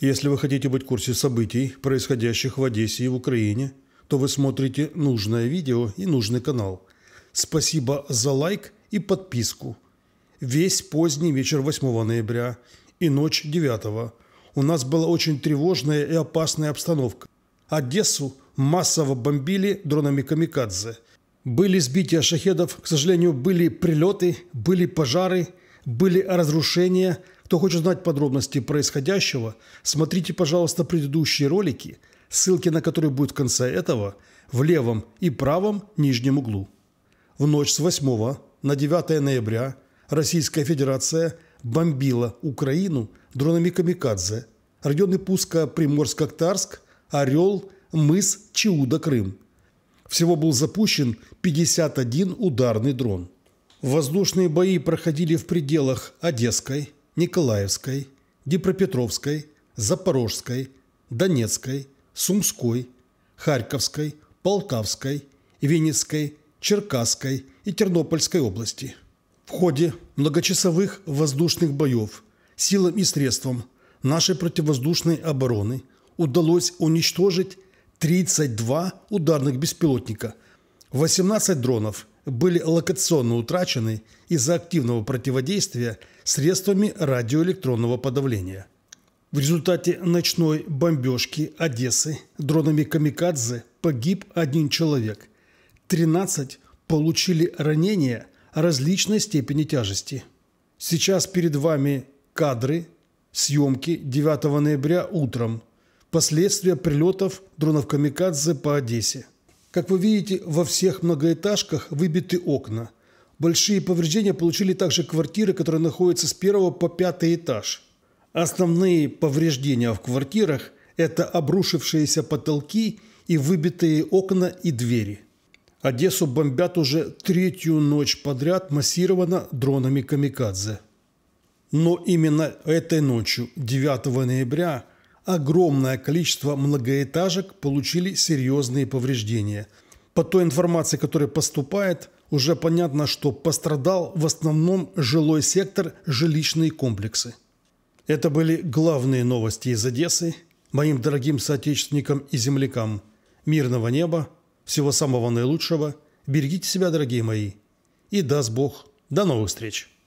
Если вы хотите быть в курсе событий, происходящих в Одессе и в Украине, то вы смотрите нужное видео и нужный канал. Спасибо за лайк и подписку. Весь поздний вечер 8 ноября и ночь 9 у нас была очень тревожная и опасная обстановка. Одессу массово бомбили дронами «Камикадзе». Были сбития шахедов, к сожалению, были прилеты, были пожары, были разрушения – кто хочет знать подробности происходящего, смотрите, пожалуйста, предыдущие ролики, ссылки на которые будут в конце этого, в левом и правом нижнем углу. В ночь с 8 на 9 ноября Российская Федерация бомбила Украину дронами «Камикадзе», районы пуска Приморск-Актарск, Орел, мыс Чиуда-Крым. Всего был запущен 51 ударный дрон. Воздушные бои проходили в пределах Одесской, Николаевской, Днепропетровской, Запорожской, Донецкой, Сумской, Харьковской, Полтавской, Винницкой, Черкасской и Тернопольской области. В ходе многочасовых воздушных боев силам и средствам нашей противовоздушной обороны удалось уничтожить 32 ударных беспилотника, 18 дронов – были локационно утрачены из-за активного противодействия средствами радиоэлектронного подавления. В результате ночной бомбежки Одессы дронами «Камикадзе» погиб один человек. 13 получили ранения различной степени тяжести. Сейчас перед вами кадры съемки 9 ноября утром. Последствия прилетов дронов «Камикадзе» по Одессе. Как вы видите, во всех многоэтажках выбиты окна. Большие повреждения получили также квартиры, которые находятся с первого по пятый этаж. Основные повреждения в квартирах – это обрушившиеся потолки и выбитые окна и двери. Одессу бомбят уже третью ночь подряд массированно дронами «Камикадзе». Но именно этой ночью, 9 ноября – огромное количество многоэтажек получили серьезные повреждения. По той информации, которая поступает, уже понятно, что пострадал в основном жилой сектор, жилищные комплексы. Это были главные новости из Одессы моим дорогим соотечественникам и землякам. Мирного неба, всего самого наилучшего, берегите себя, дорогие мои. И даст Бог. До новых встреч!